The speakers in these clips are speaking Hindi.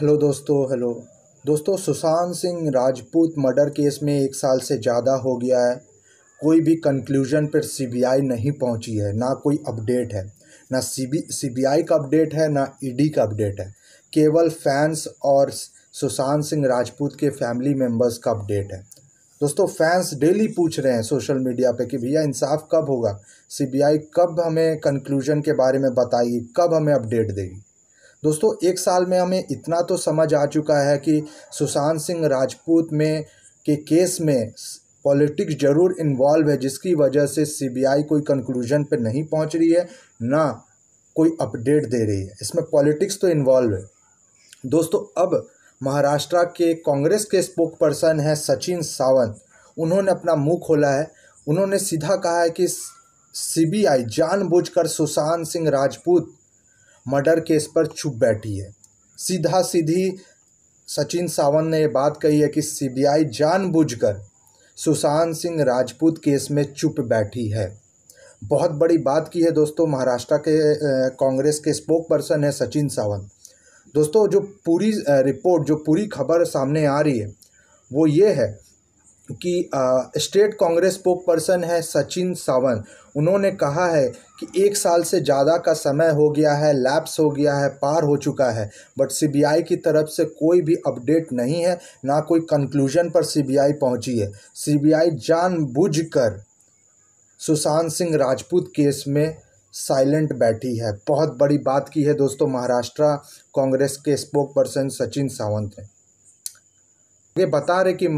हेलो दोस्तों हेलो दोस्तों सुशांत सिंह राजपूत मर्डर केस में एक साल से ज़्यादा हो गया है कोई भी कंक्लूजन पर सीबीआई नहीं पहुंची है ना कोई अपडेट है ना सीबीआई का अपडेट है ना ईडी e का अपडेट है केवल फैंस और सुशांत सिंह राजपूत के फैमिली मेम्बर्स का अपडेट है दोस्तों फैंस डेली पूछ रहे हैं सोशल मीडिया पे कि भैया इंसाफ कब होगा सीबीआई कब हमें कंक्लूजन के बारे में बताएगी कब हमें अपडेट देगी दोस्तों एक साल में हमें इतना तो समझ आ चुका है कि सुशांत सिंह राजपूत में के केस में पॉलिटिक्स जरूर इन्वॉल्व है जिसकी वजह से सीबीआई कोई कंक्लूजन पे नहीं पहुंच रही है ना कोई अपडेट दे रही है इसमें पॉलिटिक्स तो इन्वॉल्व है दोस्तों अब महाराष्ट्र के कांग्रेस के स्पोक पर्सन हैं सचिन सावंत उन्होंने अपना मुंह खोला है उन्होंने सीधा कहा है कि सीबीआई जानबूझकर सुशांत सिंह राजपूत मर्डर केस पर चुप बैठी है सीधा सीधी सचिन सावंत ने ये बात कही है कि सीबीआई जानबूझकर सुशांत सिंह राजपूत केस में चुप बैठी है बहुत बड़ी बात की है दोस्तों महाराष्ट्र के कांग्रेस के स्पोक पर्सन है सचिन सावंत दोस्तों जो पूरी रिपोर्ट जो पूरी खबर सामने आ रही है वो ये है कि स्टेट कांग्रेस स्पोक पर्सन है सचिन सावंत उन्होंने कहा है कि एक साल से ज़्यादा का समय हो गया है लैप्स हो गया है पार हो चुका है बट सीबीआई की तरफ से कोई भी अपडेट नहीं है ना कोई कंक्लूजन पर सीबीआई पहुंची है सीबीआई जानबूझकर सुशांत सिंह राजपूत केस में साइलेंट बैठी है बहुत बड़ी बात की है दोस्तों महाराष्ट्र कांग्रेस के स्पोक पर्सन सचिन सावंत ने ये बता रहे कि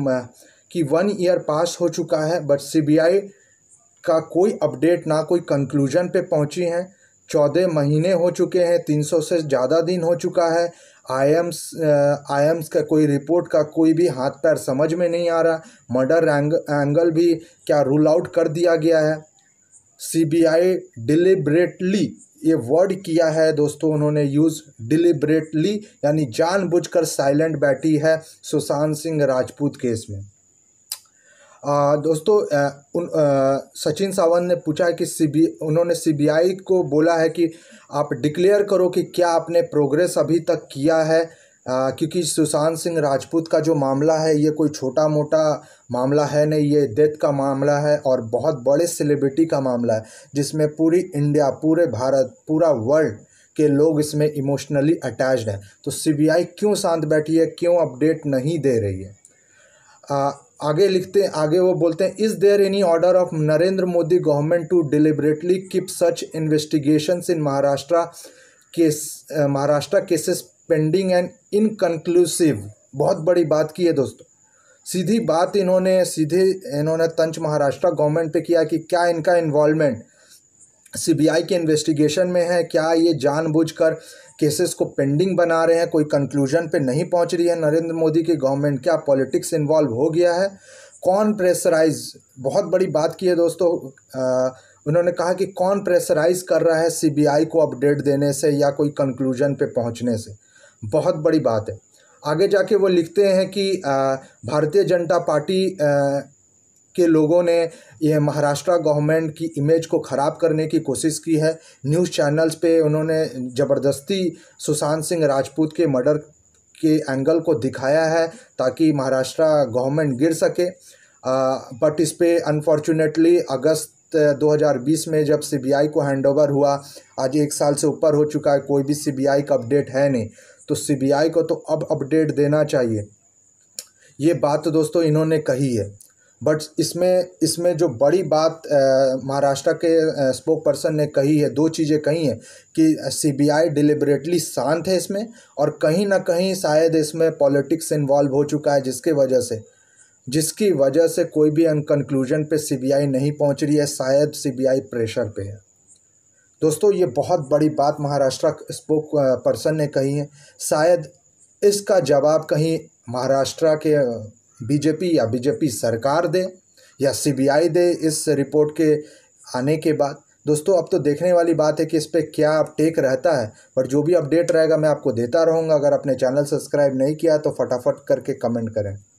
कि वन ईयर पास हो चुका है बट सीबीआई का कोई अपडेट ना कोई कंक्लूजन पे पहुंची है चौदह महीने हो चुके हैं तीन सौ से ज़्यादा दिन हो चुका है आईएम्स आईएम्स uh, का कोई रिपोर्ट का कोई भी हाथ पैर समझ में नहीं आ रहा मर्डर एंग, एंगल भी क्या रूल आउट कर दिया गया है सीबीआई डिलिब्रेटली ये वर्ड किया है दोस्तों उन्होंने यूज़ डिलिब्रेटली यानी जानबूझकर साइलेंट बैठी है सुशांत सिंह राजपूत केस में दोस्तों उन सचिन सावंत ने पूछा है कि सी उन्होंने सीबीआई को बोला है कि आप डिक्लेयर करो कि क्या आपने प्रोग्रेस अभी तक किया है आ, क्योंकि सुशांत सिंह राजपूत का जो मामला है ये कोई छोटा मोटा मामला है नहीं ये डेथ का मामला है और बहुत बड़े सेलिब्रिटी का मामला है जिसमें पूरी इंडिया पूरे भारत पूरा वर्ल्ड के लोग इसमें इमोशनली अटैच्ड हैं तो सीबीआई क्यों शांत बैठी है क्यों अपडेट नहीं दे रही है आ, आगे लिखते हैं आगे वो बोलते हैं is there any order of Narendra Modi government to deliberately keep such investigation in Maharashtra case Maharashtra cases pending and inconclusive बहुत बड़ी बात की है दोस्तों सीधी बात इन्होंने सीधे इन्होंने तंज महाराष्ट्र गवर्नमेंट पे किया कि क्या इनका इन्वॉल्वमेंट सीबीआई के इन्वेस्टिगेशन में है क्या ये जानबूझकर केसेस को पेंडिंग बना रहे हैं कोई कंक्लूजन पे नहीं पहुंच रही है नरेंद्र मोदी की गवर्नमेंट क्या पॉलिटिक्स इन्वॉल्व हो गया है कौन प्रेशराइज बहुत बड़ी बात की है दोस्तों आ, उन्होंने कहा कि कौन प्रेशराइज कर रहा है सीबीआई को अपडेट देने से या कोई कंक्लूजन पे पहुंचने से बहुत बड़ी बात है आगे जाके वो लिखते हैं कि भारतीय जनता पार्टी के लोगों ने यह महाराष्ट्र गवर्नमेंट की इमेज को ख़राब करने की कोशिश की है न्यूज़ चैनल्स पे उन्होंने ज़बरदस्ती सुशांत सिंह राजपूत के मर्डर के एंगल को दिखाया है ताकि महाराष्ट्र गवर्नमेंट गिर सके बट इस पर अनफॉर्चुनेटली अगस्त 2020 में जब सीबीआई को हैंडओवर हुआ आज एक साल से ऊपर हो चुका है कोई भी सीबीआई का अपडेट है नहीं तो सीबीआई को तो अब अपडेट देना चाहिए ये बात दोस्तों इन्होंने कही है बट इसमें इसमें जो बड़ी बात महाराष्ट्र के स्पोक पर्सन ने कही है दो चीज़ें कही हैं कि सीबीआई डिलिबरेटली शांत है इसमें और कहीं ना कहीं शायद इसमें पॉलिटिक्स इन्वॉल्व हो चुका है जिसके वजह से जिसकी वजह से कोई भी कंक्लूजन पे सीबीआई नहीं पहुंच रही है शायद सीबीआई प्रेशर पे है दोस्तों ये बहुत बड़ी बात महाराष्ट्र स्पोक पर्सन ने कही है शायद इसका जवाब कहीं महाराष्ट्र के बीजेपी या बीजेपी सरकार दे या सीबीआई दे इस रिपोर्ट के आने के बाद दोस्तों अब तो देखने वाली बात है कि इस पर क्या टेक रहता है पर जो भी अपडेट रहेगा मैं आपको देता रहूँगा अगर अपने चैनल सब्सक्राइब नहीं किया तो फटाफट करके कमेंट करें